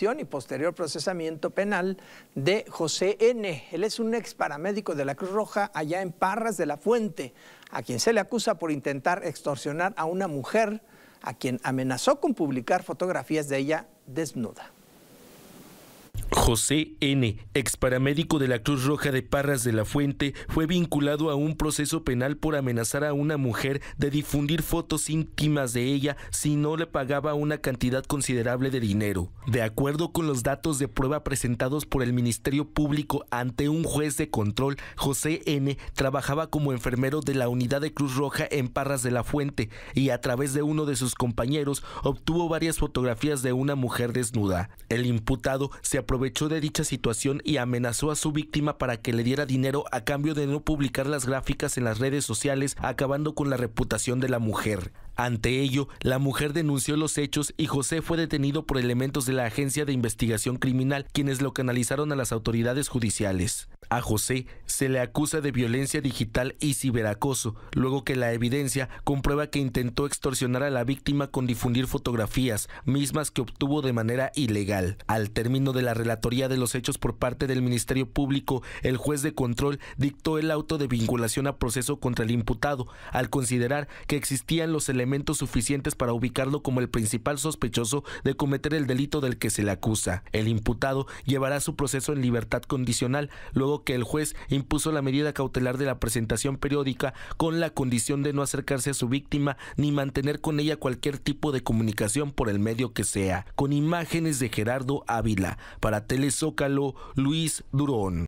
y posterior procesamiento penal de José N. Él es un ex paramédico de la Cruz Roja allá en Parras de la Fuente, a quien se le acusa por intentar extorsionar a una mujer a quien amenazó con publicar fotografías de ella desnuda. José N., ex paramédico de la Cruz Roja de Parras de la Fuente, fue vinculado a un proceso penal por amenazar a una mujer de difundir fotos íntimas de ella si no le pagaba una cantidad considerable de dinero. De acuerdo con los datos de prueba presentados por el Ministerio Público ante un juez de control, José N. trabajaba como enfermero de la unidad de Cruz Roja en Parras de la Fuente y a través de uno de sus compañeros obtuvo varias fotografías de una mujer desnuda. El imputado se aprovechó aprovechó de dicha situación y amenazó a su víctima para que le diera dinero a cambio de no publicar las gráficas en las redes sociales, acabando con la reputación de la mujer. Ante ello, la mujer denunció los hechos y José fue detenido por elementos de la Agencia de Investigación Criminal, quienes lo canalizaron a las autoridades judiciales. A José se le acusa de violencia digital y ciberacoso, luego que la evidencia comprueba que intentó extorsionar a la víctima con difundir fotografías, mismas que obtuvo de manera ilegal. Al término de la relatoría de los hechos por parte del Ministerio Público, el juez de control dictó el auto de vinculación a proceso contra el imputado, al considerar que existían los elementos suficientes para ubicarlo como el principal sospechoso de cometer el delito del que se le acusa. El imputado llevará su proceso en libertad condicional, luego que el juez impuso la medida cautelar de la presentación periódica con la condición de no acercarse a su víctima ni mantener con ella cualquier tipo de comunicación por el medio que sea, con imágenes de Gerardo Ávila. Para Telezócalo, Luis Durón.